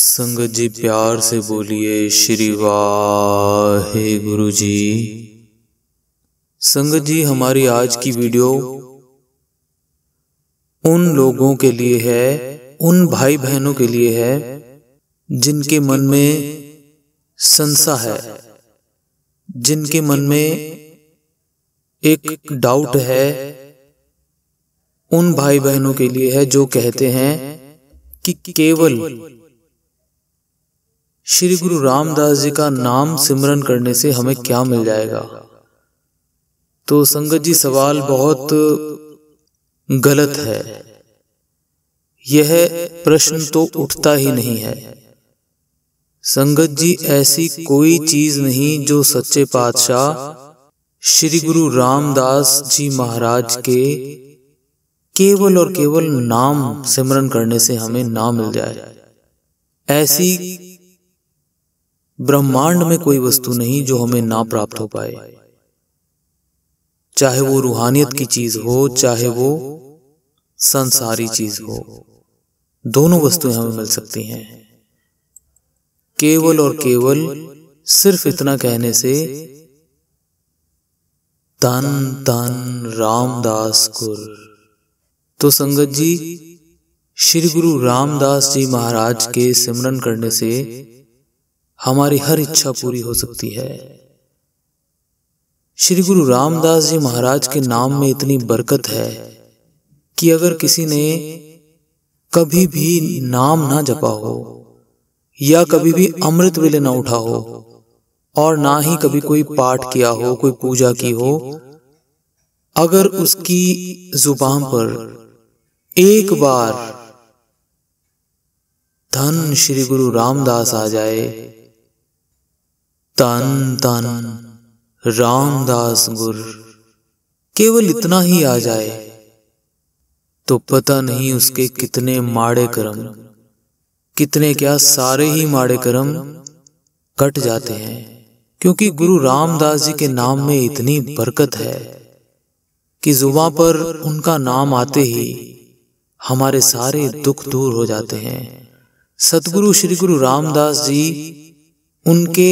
संग जी प्यार से बोलिए श्री वाहे गुरु जी संग जी हमारी आज की वीडियो उन लोगों के लिए है उन भाई बहनों के लिए है जिनके मन में संसा है जिनके मन में एक डाउट है उन भाई बहनों के लिए है जो कहते हैं कि केवल श्री गुरु रामदास जी का नाम सिमरन करने से हमें क्या मिल जाएगा तो संगत जी सवाल बहुत गलत है यह प्रश्न तो उठता ही नहीं है संगत जी ऐसी कोई चीज नहीं जो सच्चे पातशाह श्री गुरु रामदास जी महाराज के केवल और केवल नाम सिमरन करने से हमें ना मिल जाए ऐसी ब्रह्मांड में कोई वस्तु नहीं जो हमें ना प्राप्त हो पाए चाहे वो रूहानियत की चीज हो चाहे वो संसारी चीज हो दोनों वस्तुएं हमें मिल सकती हैं केवल और केवल सिर्फ इतना कहने से तन तन रामदास गुर तो संगत जी श्री गुरु रामदास जी महाराज के सिमरन करने से हमारी हर इच्छा पूरी हो सकती है श्री गुरु रामदास जी महाराज के नाम में इतनी बरकत है कि अगर किसी ने कभी भी नाम ना जपा हो या कभी भी अमृत वेले ना उठा हो और ना ही कभी कोई पाठ किया हो कोई पूजा की हो अगर उसकी जुबान पर एक बार धन श्री गुरु रामदास आ जाए तन तन रामदास गुर केवल इतना ही आ जाए तो पता नहीं उसके कितने माड़े कर्म कितने क्या सारे ही माड़े कर्म कट जाते हैं क्योंकि गुरु रामदास जी के नाम में इतनी बरकत है कि जुबा पर उनका नाम आते ही हमारे सारे दुख दूर हो जाते हैं सतगुरु श्री गुरु रामदास जी उनके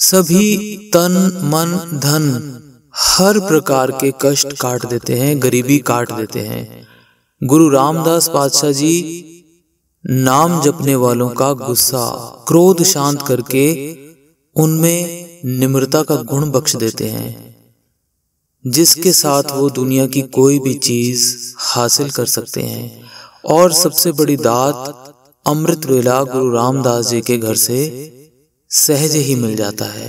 सभी तन मन धन हर प्रकार के कष्ट काट देते हैं गरीबी काट देते हैं गुरु रामदास पातशाह जी नाम जपने वालों का गुस्सा क्रोध शांत करके उनमें निम्रता का गुण बख्श देते हैं जिसके साथ वो दुनिया की कोई भी चीज हासिल कर सकते हैं और सबसे बड़ी दात अमृत वेला गुरु रामदास जी के घर से सहज ही मिल जाता है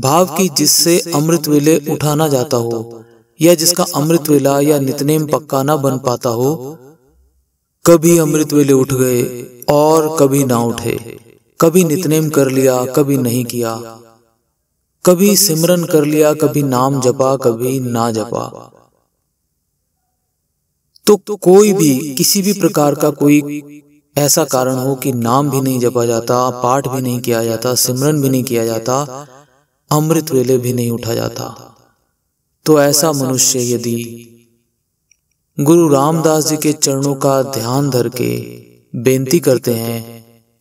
भाव की जिससे अमृत वेले उठाना जाता हो या जिसका अमृत वेला या नितनेम पक्का ना बन पाता हो कभी अमृत वेले उठ गए और कभी ना उठे कभी नितनेम कर लिया कभी नहीं किया कभी सिमरन कर लिया कभी नाम जपा कभी ना जपा तो कोई भी किसी भी प्रकार का कोई ऐसा कारण हो कि नाम भी नहीं जपा जाता पाठ भी नहीं किया जाता सिमरन भी नहीं किया जाता अमृत वेले भी नहीं उठा जाता तो ऐसा मनुष्य यदि गुरु रामदास जी के चरणों का ध्यान धर के बेनती करते हैं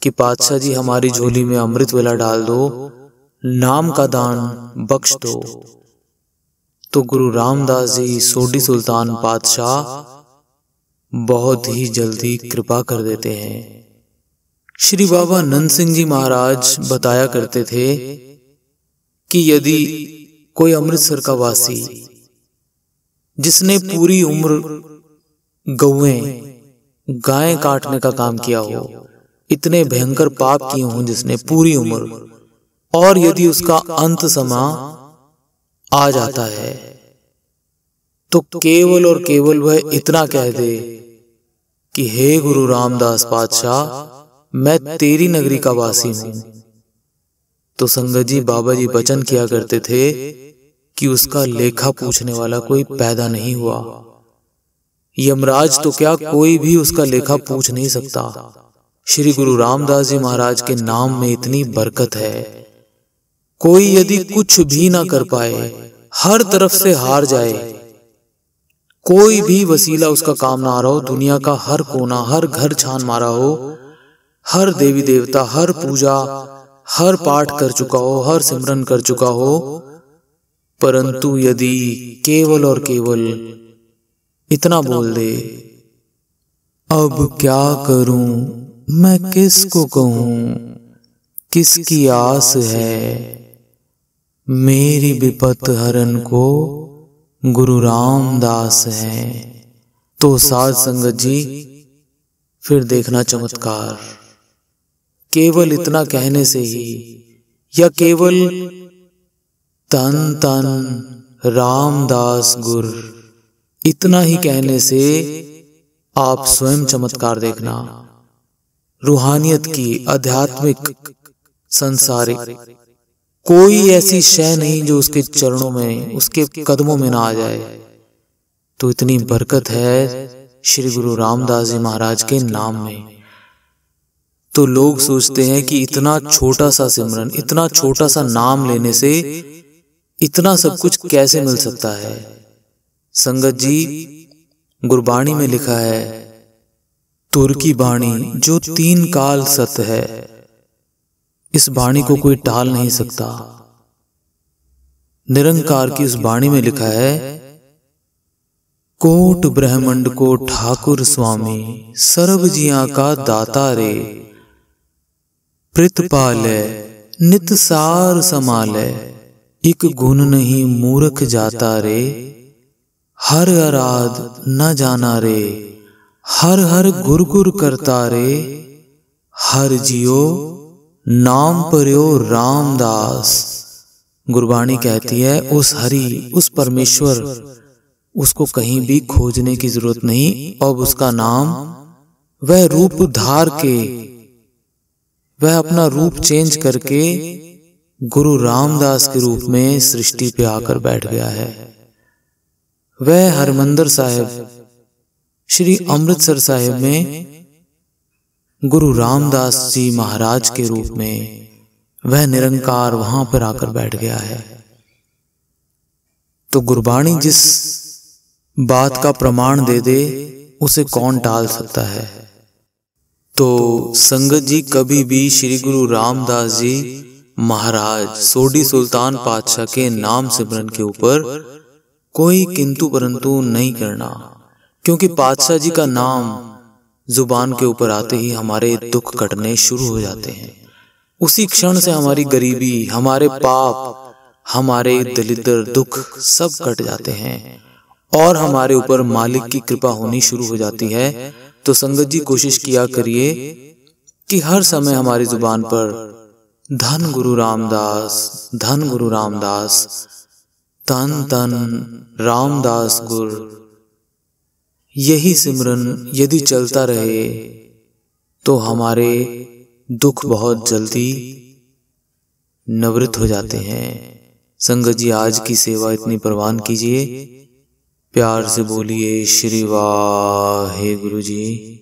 कि पातशाह जी हमारी झोली में अमृत वेला डाल दो नाम का दान बख्श दो तो गुरु रामदास जी सोडी सुल्तान पातशाह बहुत ही जल्दी कृपा कर देते हैं श्री बाबा नंद सिंह जी महाराज बताया करते थे कि यदि कोई अमृतसर का वासी जिसने पूरी उम्र गौए गायें काटने का काम किया हो इतने भयंकर पाप किए हों जिसने पूरी उम्र और यदि उसका अंत समा आ जाता है तो केवल और केवल वह इतना कह दे कि हे गुरु रामदास पातशाह मैं तेरी नगरी का वासी हूं तो संगत जी बाबा जी वचन किया करते थे कि उसका लेखा पूछने वाला कोई पैदा नहीं हुआ यमराज तो क्या कोई भी उसका लेखा पूछ नहीं सकता श्री गुरु रामदास जी महाराज के नाम में इतनी बरकत है कोई यदि कुछ भी ना कर पाए हर तरफ से हार जाए कोई भी वसीला उसका काम ना आ रहा हो दुनिया का हर कोना हर घर छान मारा हो हर देवी देवता हर पूजा हर पाठ कर चुका हो हर सिमरन कर चुका हो परंतु यदि केवल और केवल इतना बोल दे अब क्या करूं मैं किसको कहूं किसकी आस है मेरी विपत हरन को गुरु रामदास है तो साध संगत जी फिर देखना चमत्कार केवल इतना कहने से ही या केवल तन तन रामदास गुर इतना ही कहने से आप स्वयं चमत्कार देखना रूहानियत की आध्यात्मिक संसारिक कोई ऐसी शय नहीं जो उसके चरणों में उसके कदमों में ना आ जाए तो इतनी बरकत है श्री गुरु रामदास जी महाराज के नाम में तो लोग सोचते हैं कि इतना छोटा सा सिमरन इतना छोटा सा नाम लेने से इतना सब कुछ कैसे मिल सकता है संगत जी गुरबाणी में लिखा है तुर्की बाणी जो तीन काल सत है इस बाणी को कोई टाल नहीं सकता निरंकार की इस बाणी में लिखा है कोट ब्रह्मंड को ठाकुर स्वामी सर्व जिया का दाता रे प्रतपाल नित सार समाल एक गुण नहीं मूर्ख जाता रे हर अराध न जाना रे हर हर गुर गुर करता रे हर जियो नाम पर्यो रामदास गुरबाणी कहती है उस हरि उस परमेश्वर उसको कहीं भी खोजने की जरूरत नहीं अब उसका नाम वह रूप धार के वह अपना रूप चेंज करके गुरु रामदास के रूप में सृष्टि पे आकर बैठ गया है वह हरमंदर साहेब श्री अमृतसर साहेब में गुरु रामदास जी महाराज के रूप में वह निरंकार वहां पर आकर बैठ गया है तो गुरबाणी जिस बात का प्रमाण दे दे उसे कौन टाल सकता है तो संगत जी कभी भी श्री गुरु रामदास जी महाराज सोडी सुल्तान पातशाह के नाम सिमरन के ऊपर कोई किंतु परंतु नहीं करना क्योंकि पातशाह जी का नाम जुबान के ऊपर आते ही हमारे दुख कटने शुरू हो जाते हैं उसी क्षण से हमारी गरीबी हमारे पाप हमारे दलिदर दुख सब कट जाते हैं और हमारे ऊपर मालिक की कृपा होनी शुरू हो जाती है तो संगत जी कोशिश किया करिए कि हर समय हमारी जुबान पर धन गुरु रामदास धन गुरु रामदास तन तन रामदास गुरु यही सिमरन यदि चलता रहे तो हमारे दुख बहुत जल्दी निवृत्त हो जाते हैं संगत जी आज की सेवा इतनी प्रवान कीजिए प्यार से बोलिए श्री वाहे गुरु जी